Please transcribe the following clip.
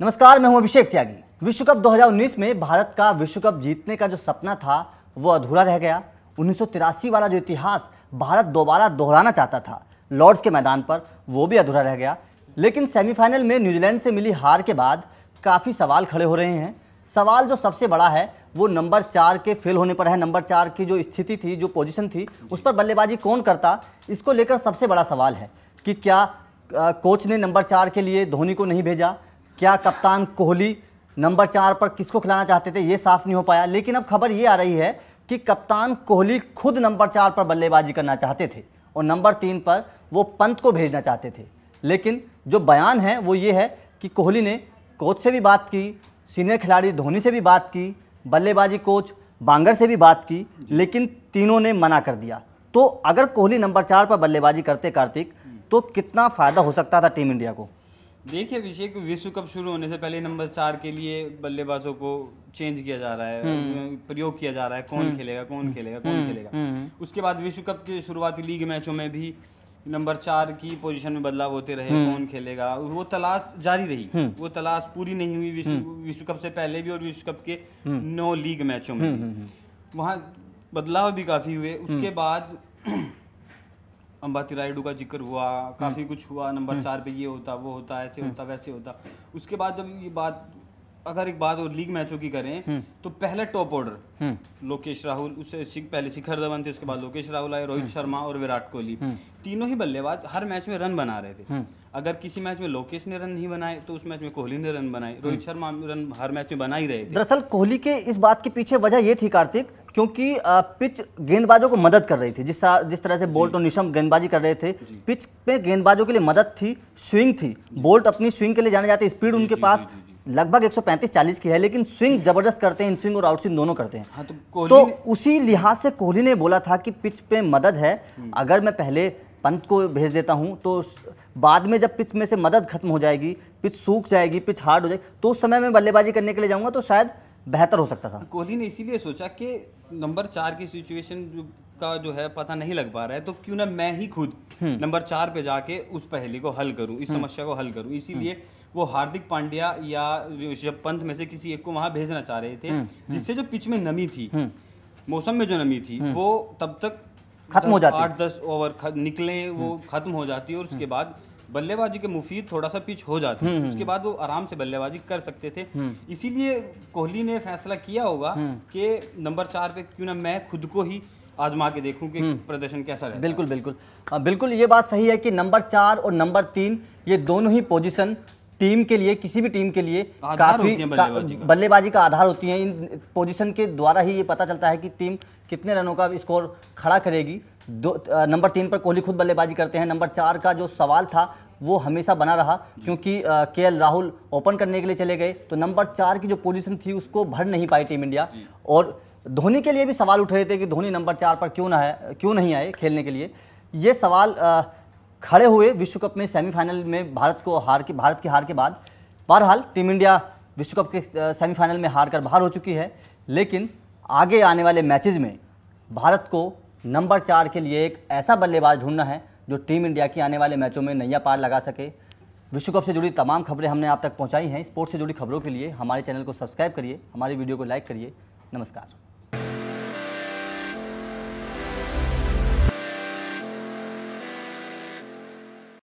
नमस्कार मैं हूं अभिषेक त्यागी विश्व कप 2019 में भारत का विश्व कप जीतने का जो सपना था वो अधूरा रह गया उन्नीस वाला जो इतिहास भारत दोबारा दोहराना चाहता था लॉर्ड्स के मैदान पर वो भी अधूरा रह गया लेकिन सेमीफाइनल में न्यूजीलैंड से मिली हार के बाद काफ़ी सवाल खड़े हो रहे हैं सवाल जो सबसे बड़ा है वो नंबर चार के फेल होने पर है नंबर चार की जो स्थिति थी जो पोजीशन थी उस पर बल्लेबाजी कौन करता इसको लेकर सबसे बड़ा सवाल है कि क्या कोच ने नंबर चार के लिए धोनी को नहीं भेजा क्या कप्तान कोहली नंबर चार पर किसको खिलाना चाहते थे ये साफ नहीं हो पाया लेकिन अब खबर ये आ रही है कि कप्तान कोहली खुद नंबर चार पर बल्लेबाजी करना चाहते थे और नंबर तीन पर वो पंत को भेजना चाहते थे लेकिन जो बयान है वो ये है कि कोहली ने कोच से भी बात की सीनियर खिलाड़ी धोनी से भी बात की बल्लेबाजी कोच बांगर से भी बात की लेकिन तीनों ने मना कर दिया तो अगर कोहली नंबर चार पर बल्लेबाजी करते कार्तिक तो कितना फ़ायदा हो सकता था टीम इंडिया को देखिए अभिषेक विश्व कप शुरू होने से पहले नंबर चार के लिए बल्लेबाजों को चेंज किया जा रहा है हम्म। प्रयोग किया जा रहा है कौन हम्म। खेलेगा कौन हम्म। खेलेगा कौन खेलेगा उसके बाद विश्व कप के शुरुआती लीग मैचों में भी नंबर चार की पोजीशन में बदलाव होते रहे कौन खेलेगा वो तलाश जारी रही वो तलाश पूरी नहीं हुई विश्व विश्व कप से पहले भी और विश्व कप के नौ लीग मैचों में वहाँ बदलाव भी काफी हुए उसके बाद अम्बाती रायडू का जिक्र हुआ काफ़ी हम्म। कुछ हुआ नंबर हम्म। चार पे ये होता वो होता ऐसे हम्म। होता वैसे होता उसके बाद जब ये बात अगर एक बात और लीग मैचों की करें तो पहले टॉप ऑर्डर लोकेश राहुल उससे पहले शिखर धवन थे उसके बाद लोकेश राहुल आए रोहित शर्मा और विराट कोहली तीनों ही बल्लेबाज हर मैच में रन बना रहे थे अगर किसी मैच में लोकेश ने रन नहीं बनाए तो उस मैच में कोहली ने रन बनाए रोहित शर्मा रन हर मैच में बना ही रहे थे दरअसल कोहली के इस बात के पीछे वजह यह थी कार्तिक क्योंकि पिच गेंदबाजों को मदद कर रही थी जिस जिस तरह से बोल्ट और निशम गेंदबाजी कर रहे थे पिच पे गेंदबाजों के लिए मदद थी स्विंग थी बोल्ट अपनी स्विंग के लिए जाने जाते स्पीड उनके पास लगभग 135-40 की है लेकिन स्विंग जबरदस्त करते हैं इन स्विंग और आउट स्विंग दोनों करते हैं हाँ, तो, तो उसी लिहाज से कोहली ने बोला था कि पिच पे मदद है हम्म। अगर मैं पहले पंत को भेज देता हूं तो बाद में जब पिच में से मदद खत्म हो जाएगी पिच सूख जाएगी पिच हार्ड हो जाएगी तो उस समय मैं बल्लेबाजी करने के लिए जाऊँगा तो शायद बेहतर हो सकता था कोहली ने इसीलिए सोचा कि नंबर चार की सिचुएशन का जो है पता नहीं लग पा रहा है तो क्यों ना मैं ही खुद हम्म। नंबर चार पे जाके उस पहली को हल करूं इस हम्म। समस्या को हल करूं इसीलिए हम्म। वो हार्दिक पांड्या या ऋषभ पंत में से किसी एक को वहां भेजना चाह रहे थे जिससे जो पिच में नमी थी मौसम में जो नमी थी वो तब तक खत्म हो जाती आठ दस ओवर निकले वो खत्म हो जाती है और उसके बाद बल्लेबाजी के मुफीद थोड़ा सा पिच हो जाते हैं हम्म, हम्म। उसके बाद वो आराम से बल्लेबाजी कर सकते थे हम्म। इसीलिए कोहली ने फैसला किया होगा कि नंबर चार पे क्यों ना मैं खुद को ही आजमा के देखूं कि प्रदर्शन कैसा रहे बिल्कुल बिल्कुल आ, बिल्कुल ये बात सही है कि नंबर चार और नंबर तीन ये दोनों ही पोजिशन टीम के लिए किसी भी टीम के लिए काफी बल्लेबाजी का, आधार होती है इन पोजिशन के द्वारा ही ये पता चलता है कि टीम कितने रनों का स्कोर खड़ा करेगी दो नंबर तीन पर कोहली खुद बल्लेबाजी करते हैं नंबर चार का जो सवाल था वो हमेशा बना रहा क्योंकि के एल राहुल ओपन करने के लिए चले गए तो नंबर चार की जो पोजीशन थी उसको भर नहीं पाई टीम इंडिया और धोनी के लिए भी सवाल उठ रहे थे कि धोनी नंबर चार पर क्यों ना है क्यों नहीं आए खेलने के लिए ये सवाल खड़े हुए विश्व कप में सेमीफाइनल में भारत को हार के भारत की हार के बाद बहरहाल टीम इंडिया विश्व कप के सेमीफाइनल में हार कर बाहर हो चुकी है लेकिन आगे आने वाले मैचेज में भारत को नंबर चार के लिए एक ऐसा बल्लेबाज ढूंढना है जो टीम इंडिया की आने वाले मैचों में नैया पार लगा सके विश्व कप से जुड़ी तमाम खबरें हमने आप तक पहुंचाई हैं स्पोर्ट्स से जुड़ी खबरों के लिए हमारे चैनल को सब्सक्राइब करिए हमारी वीडियो को लाइक करिए नमस्कार